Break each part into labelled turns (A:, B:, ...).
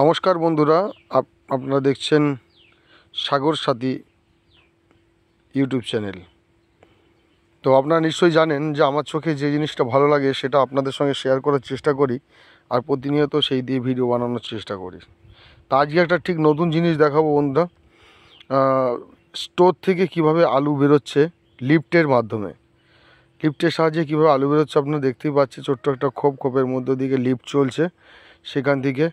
A: নমস্কার বন্ধুরা আপনারা দেখছেন সাগর সাথী ইউটিউব চ্যানেল তো আপনারা নিশ্চয়ই জানেন যে আমার চোখে যে জিনিসটা ভালো লাগে সেটা আপনাদের সঙ্গে শেয়ার করার চেষ্টা করি আর প্রতিনিয়ত সেই দিয়ে ভিডিও বানানোর চেষ্টা করি তা আজকে একটা ঠিক নতুন জিনিস দেখাবো বন্ধুরা স্টোর থেকে কিভাবে আলু বেরোচ্ছে লিফটের মাধ্যমে লিফটের সাহায্যে কীভাবে আলু বেরোচ্ছে আপনারা দেখতেই পাচ্ছেন ছোট্ট একটা খোপ খোপের মধ্য দিকে লিফট চলছে সেখান থেকে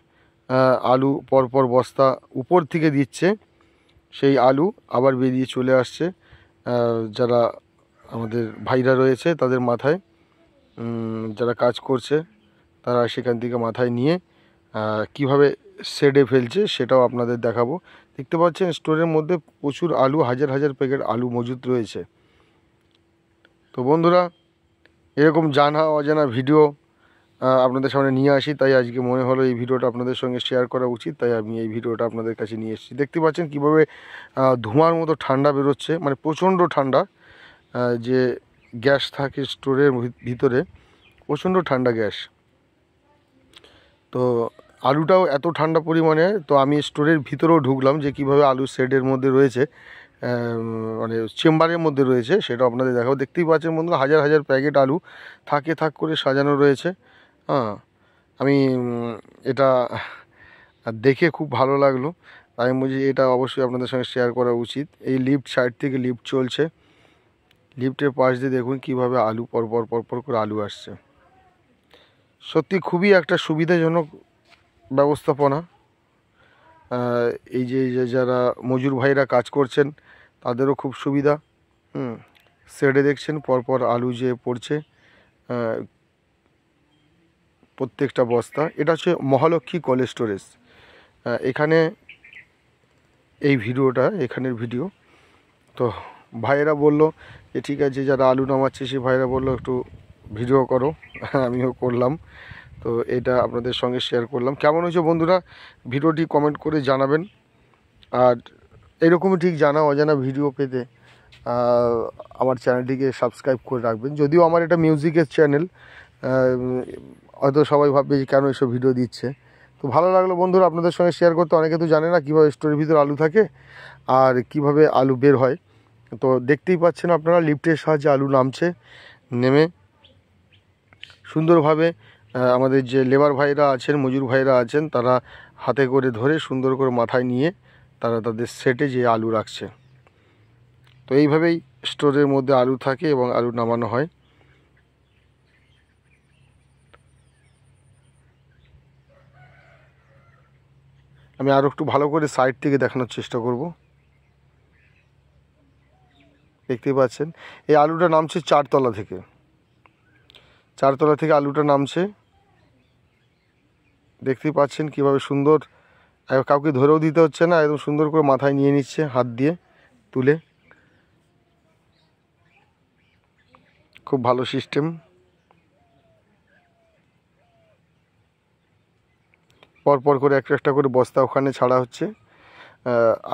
A: আলু পরপর বস্তা উপর থেকে দিচ্ছে সেই আলু আবার বেরিয়ে চলে আসছে যারা আমাদের ভাইরা রয়েছে তাদের মাথায় যারা কাজ করছে তারা সেখান থেকে মাথায় নিয়ে কিভাবে সেডে ফেলছে সেটাও আপনাদের দেখাবো দেখতে পাচ্ছেন স্টোরের মধ্যে প্রচুর আলু হাজার হাজার প্যাকেট আলু মজুদ রয়েছে তো বন্ধুরা এরকম জানা অজানা ভিডিও আপনাদের সামনে নিয়ে আসি তাই আজকে মনে হলো এই ভিডিওটা আপনাদের সঙ্গে শেয়ার করা উচিত তাই আমি এই ভিডিওটা আপনাদের কাছে নিয়ে এসেছি দেখতে পাচ্ছেন কীভাবে ধোঁয়ার মতো ঠান্ডা বেরোচ্ছে মানে প্রচণ্ড ঠান্ডা যে গ্যাস থাকে স্টোরের ভিতরে প্রচণ্ড ঠান্ডা গ্যাস তো আলুটাও এত ঠান্ডা পরিমাণে তো আমি স্টোরের ভিতরেও ঢুকলাম যে কিভাবে আলু শেডের মধ্যে রয়েছে মানে চেম্বারের মধ্যে রয়েছে সেটা আপনাদের দেখাবো দেখতেই পাচ্ছেন বন্ধু হাজার হাজার প্যাকেট আলু থাকে থাক করে সাজানো রয়েছে হ্যাঁ আমি এটা দেখে খুব ভালো লাগলো তাই আমি বলছি এটা অবশ্যই আপনাদের সঙ্গে শেয়ার করা উচিত এই লিফট সাইড থেকে লিফট চলছে লিফটের পাশ দিয়ে দেখুন কিভাবে আলু পরপর পরপর করে আলু আসছে সত্যি খুবই একটা সুবিধাজনক ব্যবস্থাপনা এই যে যারা মজুর ভাইরা কাজ করছেন তাদেরও খুব সুবিধা হুম শেডে দেখছেন পরপর আলু যে পড়ছে প্রত্যেকটা বস্তা এটা হচ্ছে মহালক্ষ্মী কোল্ড স্টোরেজ এখানে এই ভিডিওটা এখানের ভিডিও তো ভাইয়েরা বলল যে ঠিক আছে যারা আলু নামাচ্ছে সে ভাইয়েরা বললো একটু ভিডিও করো আমিও করলাম তো এটা আপনাদের সঙ্গে শেয়ার করলাম কেমন হয়েছে বন্ধুরা ভিডিওটি কমেন্ট করে জানাবেন আর এরকমই ঠিক জানা অজানা ভিডিও পেতে আমার চ্যানেলটিকে সাবস্ক্রাইব করে রাখবেন যদিও আমার এটা মিউজিকের চ্যানেল হয়তো সবাই ভাববে যে কেন এসব ভিডিও দিচ্ছে তো ভালো লাগলো বন্ধুরা আপনাদের সঙ্গে শেয়ার করতে অনেকে তো জানে না কীভাবে স্টোরের ভিতরে আলু থাকে আর কিভাবে আলু বের হয় তো দেখতেই পাচ্ছেন আপনারা লিফটের সাহায্যে আলু নামছে নেমে সুন্দরভাবে আমাদের যে লেবার ভাইরা আছেন মজুর ভাইরা আছেন তারা হাতে করে ধরে সুন্দর করে মাথায় নিয়ে তারা তাদের সেটে যে আলু রাখছে তো এইভাবেই স্টোরের মধ্যে আলু থাকে এবং আলু নামানো হয় আমি আরও একটু ভালো করে সাইড থেকে দেখানোর চেষ্টা করব দেখতে পাচ্ছেন এই আলুটা নামছে চারতলা থেকে চারতলা থেকে আলুটা নামছে দেখতে পাচ্ছেন কিভাবে সুন্দর কাউকে ধরেও দিতে হচ্ছে না একদম সুন্দর করে মাথায় নিয়ে নিচ্ছে হাত দিয়ে তুলে খুব ভালো সিস্টেম পরপর করে একটা একটা করে বস্তা ওখানে ছাড়া হচ্ছে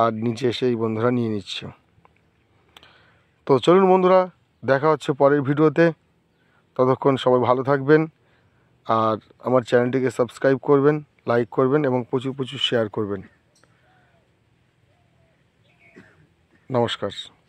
A: আর নিচে এসে এই বন্ধুরা নিয়ে নিচ্ছে তো চলুন বন্ধুরা দেখা হচ্ছে পরের ভিডিওতে ততক্ষণ সবাই ভালো থাকবেন আর আমার চ্যানেলটিকে সাবস্ক্রাইব করবেন লাইক করবেন এবং প্রচুর প্রচুর শেয়ার করবেন নমস্কার